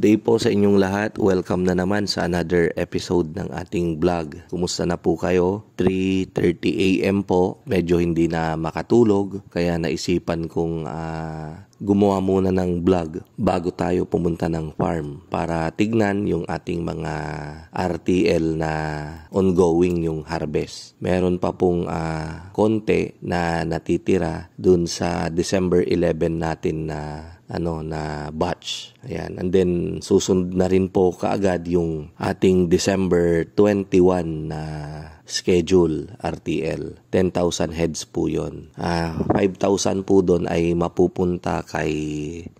day po sa inyong lahat. Welcome na naman sa another episode ng ating vlog. Kumusta na po kayo? 3.30 a.m. po. Medyo hindi na makatulog. Kaya naisipan kong uh, gumawa muna ng vlog bago tayo pumunta ng farm para tignan yung ating mga RTL na ongoing yung harvest. Meron pa pong uh, konti na natitira dun sa December 11 natin na uh, ano na batch. Ayan. And then susunod na rin po kaagad yung ating December 21 na schedule RTL. 10,000 heads po 'yon. Ah, uh, 5,000 po doon ay mapupunta kay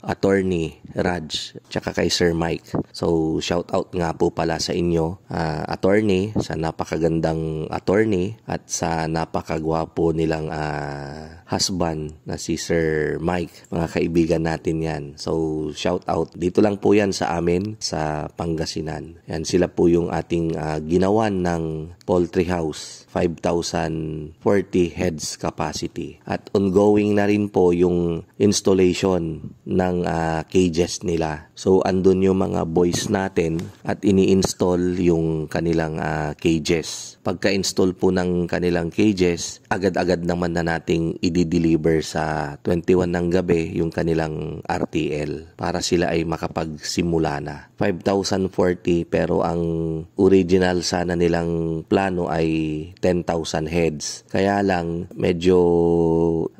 Attorney Raj tsaka kay Sir Mike. So shout out nga po pala sa inyo, uh, Attorney sa napakagandang attorney at sa napakagwapo nilang uh, husband na si Sir Mike. Mga kaibigan natin yan. So, shout out. Dito lang po yan sa amin sa Pangasinan. Yan, sila po yung ating uh, ginawan ng poultry house. 5,040 heads capacity. At ongoing na rin po yung installation ng uh, cages nila. So, andun yung mga boys natin at ini-install yung kanilang uh, cages. Pagka-install po ng kanilang cages, agad-agad naman na nating i-deliver sa 21 ng gabi yung kanilang RTL para sila ay makapagsimula na. 5,040 pero ang original sana nilang plano ay 10,000 heads. Kaya lang medyo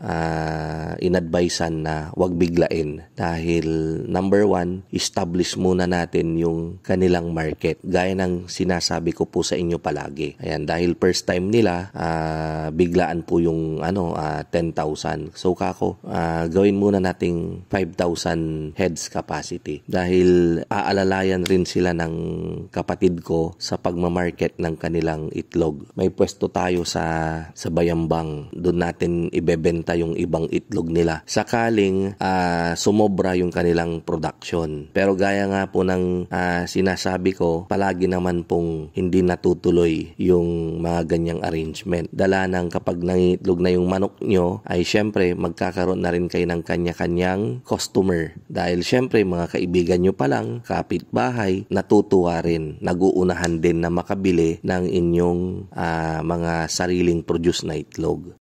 uh, inadvisean na wag biglain dahil number one, establish muna natin yung kanilang market gaya ng sinasabi ko po sa inyo palagi. Ayan, dahil first time nila, uh, biglaan po yung ano, uh, ah, 10,000. So kako, uh, gawin muna nating 5,000 heads capacity dahil aalalayan rin sila ng kapatid ko sa pagmamarket ng kanilang itlog. May pwesto tayo sa sa Bayambang. Doon natin ibebenta yung ibang itlog nila nila sakaling uh, sumobra yung kanilang production. Pero gaya nga po ng uh, sinasabi ko, palagi naman pong hindi natutuloy yung mga ganyang arrangement. Dala ng kapag nangitlog na yung manok nyo, ay syempre magkakaroon na rin kayo ng kanya-kanyang customer. Dahil syempre mga kaibigan nyo pa lang, kapitbahay, natutuwa rin. Naguunahan din na makabili ng inyong uh, mga sariling produce na itlog.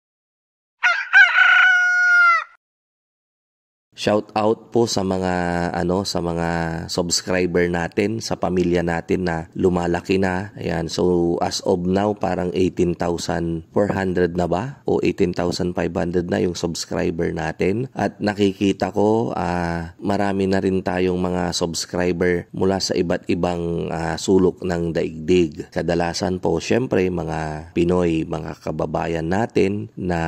Shout out po sa mga ano sa mga subscriber natin sa pamilya natin na lumalaki na. Ayan. So as of now parang 18,400 na ba o 18,500 na yung subscriber natin at nakikita ko uh, marami na rin tayong mga subscriber mula sa iba't ibang uh, sulok ng daigdig. Kadalasan po syempre mga Pinoy, mga kababayan natin na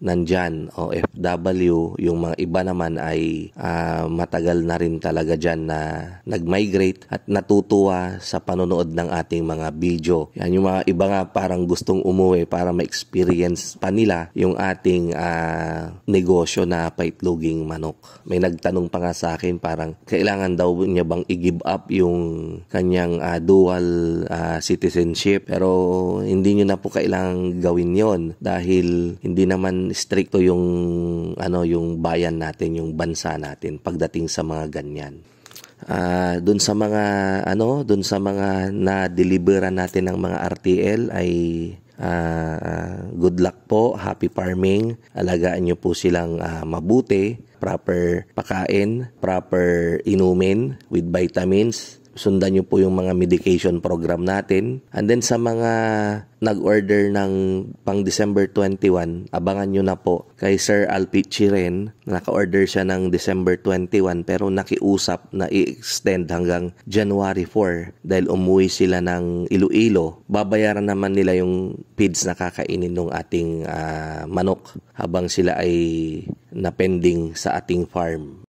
nandiyan o FW, yung mga iba naman naman ay uh, matagal na rin talaga dyan na nag-migrate at natutuwa sa panonood ng ating mga video. Yan yung mga iba nga parang gustong umuwi para ma-experience pa nila yung ating uh, negosyo na paitloging manok. May nagtanong pa nga sa akin parang kailangan daw niya bang i-give up yung kanyang uh, dual uh, citizenship pero hindi niyo na po kailangang gawin yon dahil hindi naman stricto yung ano yung bayan natin yung yung bansa natin pagdating sa mga ganyan. Uh, ah, doon sa mga ano, doon sa mga na deliver natin ng mga RTL ay uh, good luck po, happy farming. Alagaan niyo po silang uh, mabuti, proper pakain, proper inumin with vitamins sundan nyo po yung mga medication program natin. And then sa mga nag-order ng pang December 21, abangan nyo na po kay Sir Alpici rin. Naka-order siya ng December 21 pero nakiusap na i-extend hanggang January 4 dahil umuwi sila ng Iloilo. Babayaran naman nila yung feeds na kakainin ng ating uh, manok habang sila ay napending sa ating farm.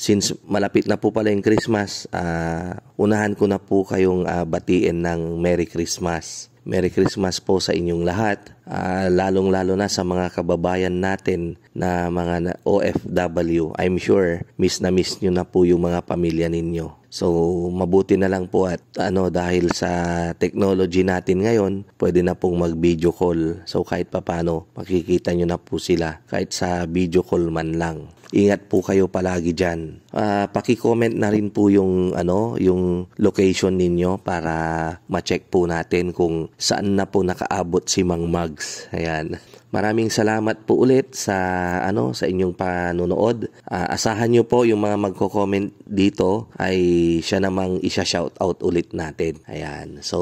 since malapit na po pala yung Christmas, uh, unahan ko na po kayong uh, batiin ng Merry Christmas. Merry Christmas po sa inyong lahat uh, lalong-lalo na sa mga kababayan natin na mga OFW. I'm sure miss na miss nyo na po yung mga pamilya ninyo. So, mabuti na lang po at ano dahil sa technology natin ngayon, pwede na pong mag-video call. So, kahit papano, makikita nyo na po sila kahit sa video call man lang. Ingat po kayo palagi diyan. Uh, ah, paki-comment na rin po yung ano, yung location ninyo para ma-check po natin kung saan na po nakaabot si Mang Mag. Vlogs. Ayan. Maraming salamat po ulit sa ano sa inyong panonood. Uh, asahan niyo po yung mga magko-comment dito ay siya namang isha-shout out ulit natin. Ayan. So,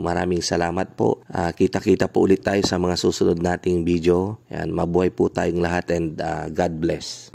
maraming salamat po. Uh, kita-kita po ulit tayo sa mga susunod nating video. Ayan, mabuhay po tayong lahat and uh, God bless.